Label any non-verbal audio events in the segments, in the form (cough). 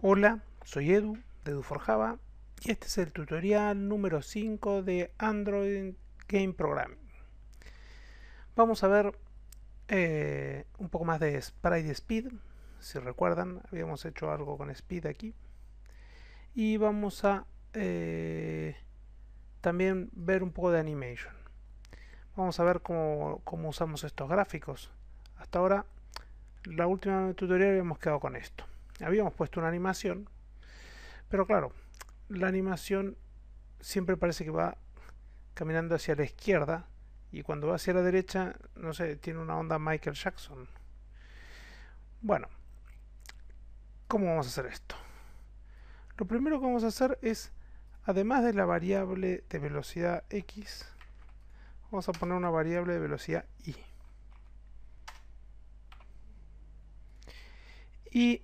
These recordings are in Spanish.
Hola, soy Edu de Edu4java y este es el tutorial número 5 de Android Game Programming. Vamos a ver eh, un poco más de Sprite Speed, si recuerdan, habíamos hecho algo con Speed aquí. Y vamos a eh, también ver un poco de animation. Vamos a ver cómo, cómo usamos estos gráficos. Hasta ahora, la última tutorial habíamos quedado con esto. Habíamos puesto una animación, pero claro, la animación siempre parece que va caminando hacia la izquierda y cuando va hacia la derecha, no sé, tiene una onda Michael Jackson. Bueno, ¿cómo vamos a hacer esto? Lo primero que vamos a hacer es, además de la variable de velocidad x, vamos a poner una variable de velocidad y. Y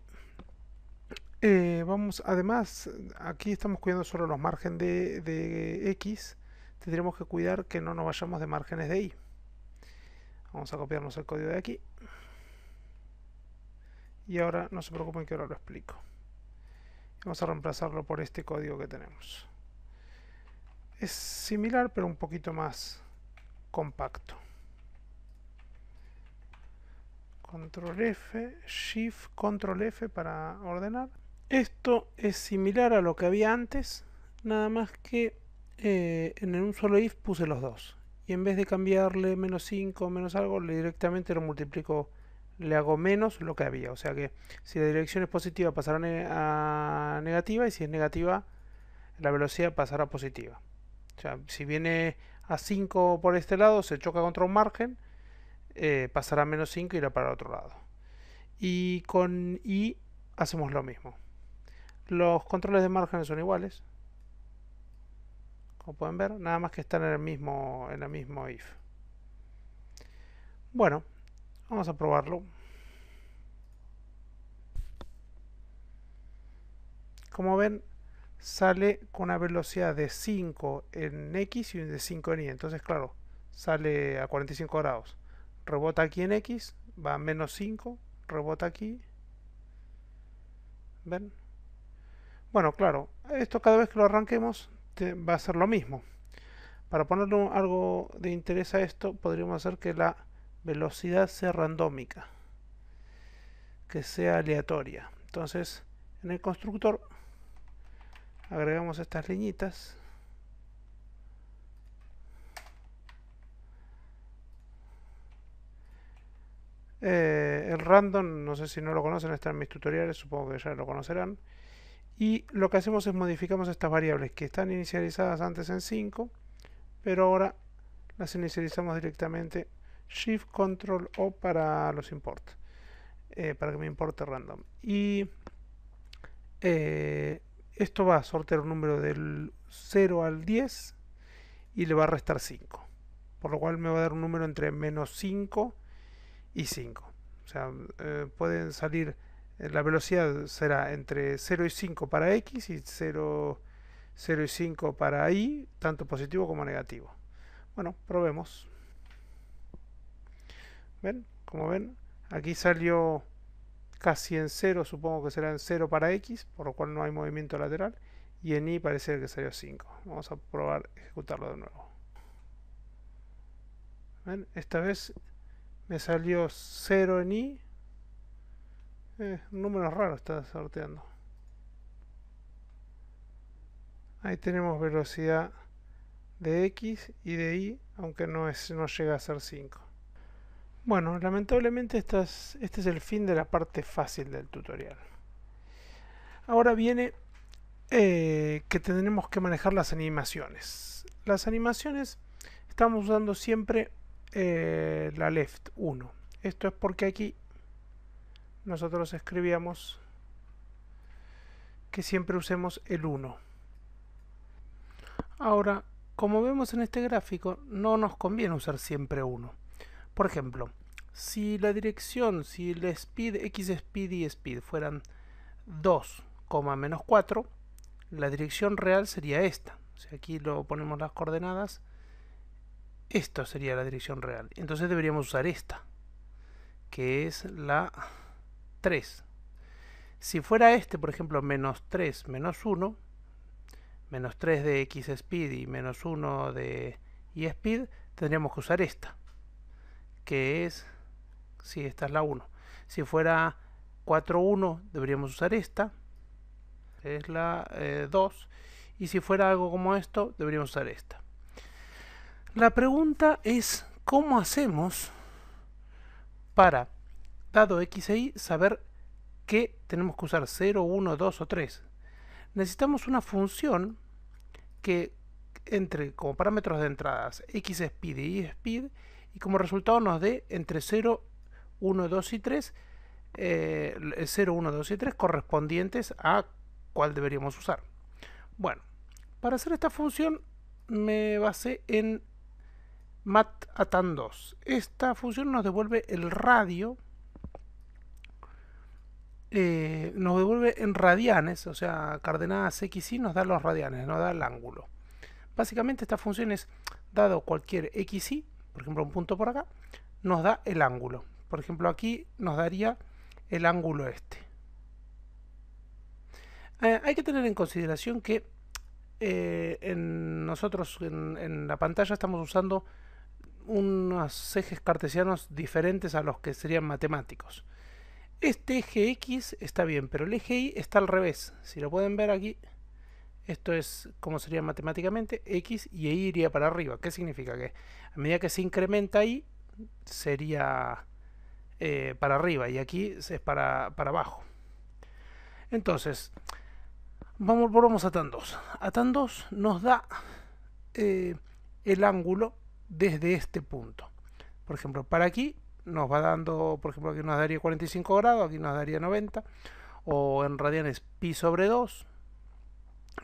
eh, vamos, además, aquí estamos cuidando solo los márgenes de, X. Tendremos que cuidar que no nos vayamos de márgenes de Y. Vamos a copiarnos el código de aquí. Y ahora no se preocupen que ahora lo explico. Vamos a reemplazarlo por este código que tenemos. Es similar pero un poquito más compacto. Control F, Shift, Control F para ordenar esto es similar a lo que había antes, nada más que eh, en un solo if puse los dos. Y en vez de cambiarle menos 5, menos algo, le directamente lo multiplico, le hago menos lo que había. O sea que si la dirección es positiva pasará a negativa y si es negativa la velocidad pasará a positiva. O sea, si viene a 5 por este lado, se choca contra un margen, eh, pasará a menos 5 y irá para el otro lado. Y con i hacemos lo mismo. Los controles de márgenes son iguales. Como pueden ver, nada más que están en el mismo, en el mismo if. Bueno, vamos a probarlo. Como ven, sale con una velocidad de 5 en X y de 5 en Y. Entonces, claro, sale a 45 grados. Rebota aquí en X, va a menos 5, rebota aquí. ¿Ven? Bueno, claro, esto cada vez que lo arranquemos va a ser lo mismo. Para ponerle algo de interés a esto, podríamos hacer que la velocidad sea randómica, que sea aleatoria. Entonces, en el constructor agregamos estas liñitas. Eh, el random, no sé si no lo conocen, está en mis tutoriales, supongo que ya lo conocerán y lo que hacemos es modificamos estas variables que están inicializadas antes en 5 pero ahora las inicializamos directamente Shift Control O para los imports eh, para que me importe random y eh, esto va a sortear un número del 0 al 10 y le va a restar 5 por lo cual me va a dar un número entre menos 5 y 5 o sea, eh, pueden salir eh, la velocidad será entre 0 y 5 para X y 0, 0 y 5 para Y, tanto positivo como negativo. Bueno, probemos. ¿Ven? Como ven, aquí salió casi en 0, supongo que será en 0 para X, por lo cual no hay movimiento lateral, y en Y parece que salió 5. Vamos a probar ejecutarlo de nuevo. ¿Ven? Esta vez me salió 0 en Y, eh, un números raro está sorteando. Ahí tenemos velocidad de X y de Y, aunque no, es, no llega a ser 5. Bueno, lamentablemente este es, este es el fin de la parte fácil del tutorial. Ahora viene eh, que tenemos que manejar las animaciones. Las animaciones estamos usando siempre eh, la left 1. Esto es porque aquí nosotros escribíamos que siempre usemos el 1. Ahora, como vemos en este gráfico, no nos conviene usar siempre 1. Por ejemplo, si la dirección, si el speed, x speed y speed fueran 2, menos 4, la dirección real sería esta. Si aquí lo ponemos las coordenadas, esto sería la dirección real. Entonces deberíamos usar esta, que es la 3. Si fuera este, por ejemplo, menos 3 menos 1, menos 3 de x speed y menos 1 de y speed, tendríamos que usar esta, que es, si esta es la 1. Si fuera 4, 1, deberíamos usar esta, es la 2. Eh, y si fuera algo como esto, deberíamos usar esta. La pregunta es, ¿cómo hacemos para dado x e y, saber que tenemos que usar 0, 1, 2 o 3. Necesitamos una función que entre como parámetros de entradas x speed y y speed y como resultado nos dé entre 0, 1, 2 y 3 0, 1, 2 y 3 correspondientes a cuál deberíamos usar. Bueno, para hacer esta función me basé en matatan 2. Esta función nos devuelve el radio eh, nos devuelve en radianes, o sea, coordenadas x y nos da los radianes, nos da el ángulo. Básicamente esta función es, dado cualquier x y, por ejemplo un punto por acá, nos da el ángulo. Por ejemplo aquí nos daría el ángulo este. Eh, hay que tener en consideración que eh, nosotros en la pantalla estamos usando unos ejes cartesianos diferentes a los que serían matemáticos. Este eje X está bien, pero el eje Y está al revés. Si lo pueden ver aquí, esto es como sería matemáticamente, X y Y e iría para arriba. ¿Qué significa? Que a medida que se incrementa Y, sería eh, para arriba y aquí es para, para abajo. Entonces, vamos, volvamos a tan 2. A tan 2 nos da eh, el ángulo desde este punto. Por ejemplo, para aquí nos va dando, por ejemplo, aquí nos daría 45 grados, aquí nos daría 90, o en radianes pi sobre 2,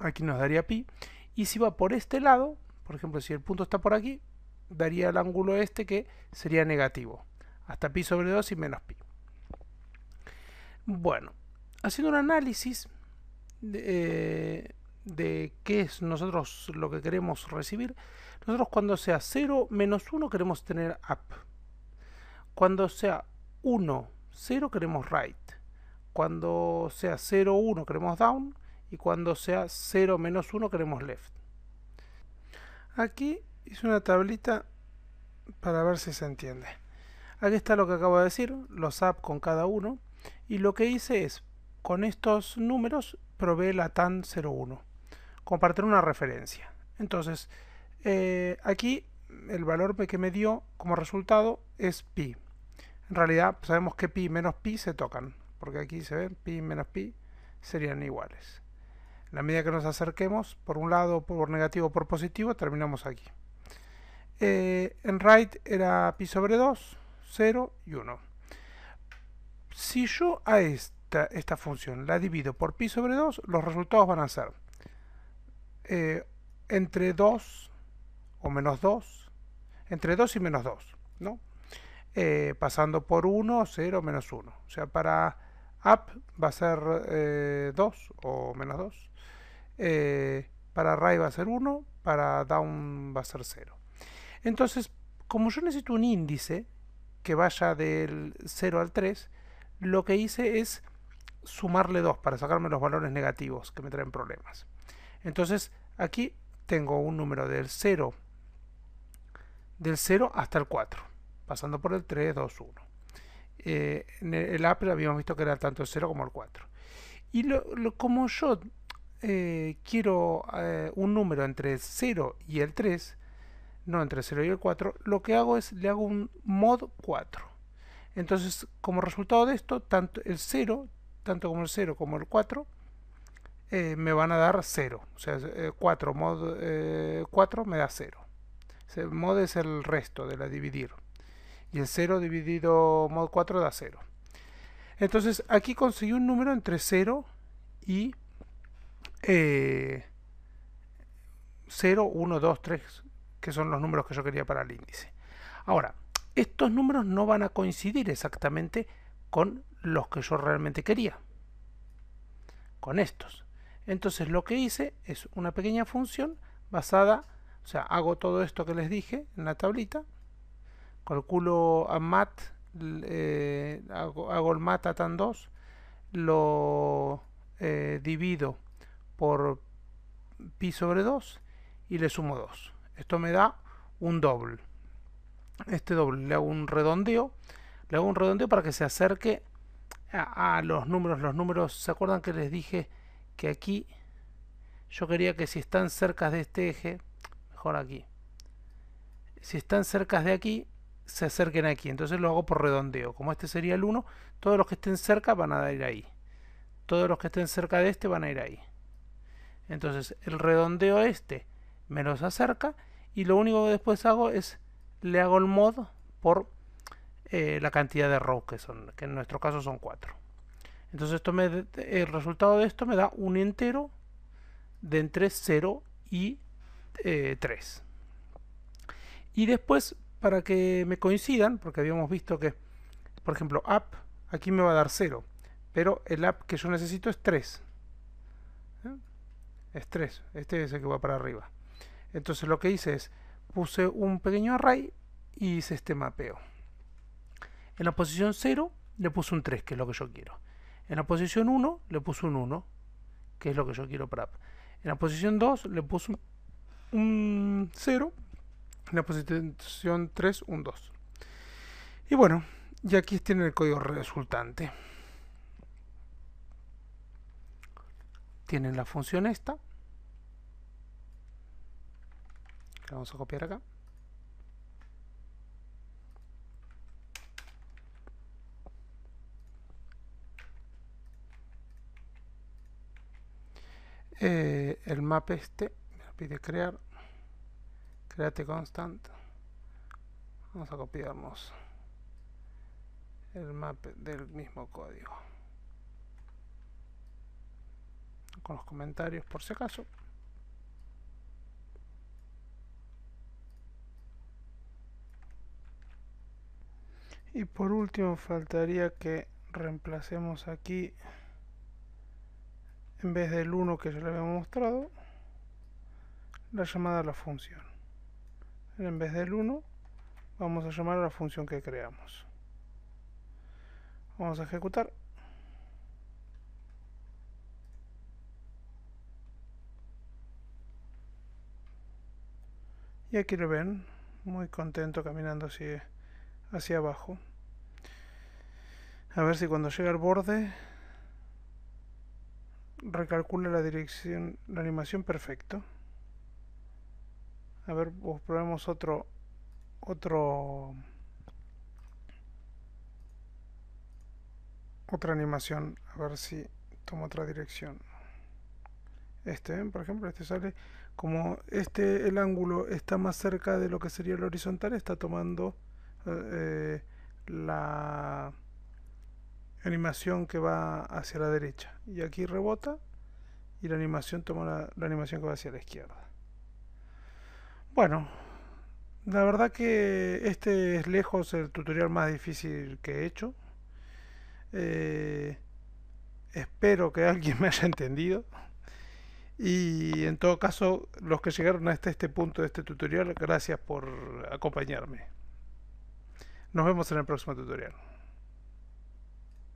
aquí nos daría pi, y si va por este lado, por ejemplo, si el punto está por aquí, daría el ángulo este que sería negativo, hasta pi sobre 2 y menos pi. Bueno, haciendo un análisis eh, de, qué es nosotros lo que queremos recibir, nosotros cuando sea 0 menos 1 queremos tener up. Cuando sea 1, 0 queremos right. Cuando sea 0, 1 queremos down. Y cuando sea 0, menos 1 queremos left. Aquí hice una tablita para ver si se entiende. Aquí está lo que acabo de decir, los up con cada uno. Y lo que hice es, con estos números, probé la TAN 0, 1. Compartir una referencia. Entonces, eh, aquí el valor que me dio como resultado es pi en realidad sabemos que pi menos pi se tocan, porque aquí se ven pi menos pi serían iguales. En la medida que nos acerquemos, por un lado, por negativo por positivo, terminamos aquí. Eh, en right era pi sobre 2, 0 y 1. Si yo a esta, esta función la divido por pi sobre 2, los resultados van a ser eh, entre 2 o menos 2, entre 2 y menos 2, ¿no? Eh, pasando por 1, 0, menos 1. O sea, para up va a ser 2 eh, o menos 2. Eh, para right va a ser 1, para down va a ser 0. Entonces, como yo necesito un índice que vaya del 0 al 3, lo que hice es sumarle 2 para sacarme los valores negativos que me traen problemas. Entonces, aquí tengo un número del 0 del 0 hasta el 4 pasando por el 3, 2, 1. en el app habíamos visto que era tanto el 0 como el 4. Y como yo eh, quiero eh, un número entre el 0 y el 3, no entre el 0 y el 4, lo que hago es le hago un mod 4. Entonces, como resultado de esto, tanto el 0, tanto como el 0 como el 4, eh, me van a dar 0. O sea, 4 mod 4 me da 0. El mod es el resto de la dividir y el 0 dividido mod 4 da 0. Entonces aquí conseguí un número entre 0 y 0, 1, 2, 3, que son los números que yo quería para el índice. Ahora, estos números no van a coincidir exactamente con los que yo realmente quería, con estos. Entonces lo que hice es una pequeña función basada, o sea, hago todo esto que les dije en la tablita, calculo a mat, eh, hago, el mat a tan 2, lo eh, divido por pi sobre 2 y le sumo 2. Esto me da un doble. Este doble le hago un redondeo, le hago un redondeo para que se acerque a, a los números. Los números, ¿se acuerdan que les dije que aquí yo quería que si están cerca de este eje, mejor aquí, si están cerca de aquí, se acerquen aquí. Entonces lo hago por redondeo. Como este sería el 1, todos los que estén cerca van a ir ahí. Todos los que estén cerca de este van a ir ahí. Entonces el redondeo este me los acerca y lo único que después hago es le hago el mod por eh, la cantidad de rows que son, que en nuestro caso son 4. Entonces el resultado de esto me da un entero de entre 0 y 3. Eh, y después para que me coincidan, porque habíamos visto que, por ejemplo, app, aquí me va a dar 0, pero el app que yo necesito es 3. ¿eh? Es 3, este es el que va para arriba. Entonces lo que hice es, puse un pequeño array y hice este mapeo. En la posición 0 le puse un 3, que es lo que yo quiero. En la posición 1 le puse un 1, que es lo que yo quiero para app. En la posición 2 le puse un 0, la posición 2 Y bueno, ya aquí tienen el código resultante. Tienen la función esta. La vamos a copiar acá. Eh, el map este me pide crear create constant vamos a copiarnos el map del mismo código con los comentarios por si acaso y por último faltaría que reemplacemos aquí en vez del 1 que ya le había mostrado la llamada a la función en vez del 1 vamos a llamar a la función que creamos vamos a ejecutar y aquí lo ven muy contento caminando hacia, hacia abajo a ver si cuando llega al borde recalcula la dirección la animación perfecto a ver, pues, probemos otro otro otra animación, a ver si toma otra dirección. Este, ¿eh? por ejemplo, este sale como este el ángulo está más cerca de lo que sería el horizontal, está tomando eh, la animación que va hacia la derecha y aquí rebota y la animación toma la animación que va hacia la izquierda. Bueno, la verdad que este es lejos el tutorial más difícil que he hecho. Eh, espero que (laughs) alguien me haya entendido. Y en todo caso, los que llegaron hasta este punto de este tutorial, gracias por acompañarme. Nos vemos en el próximo tutorial.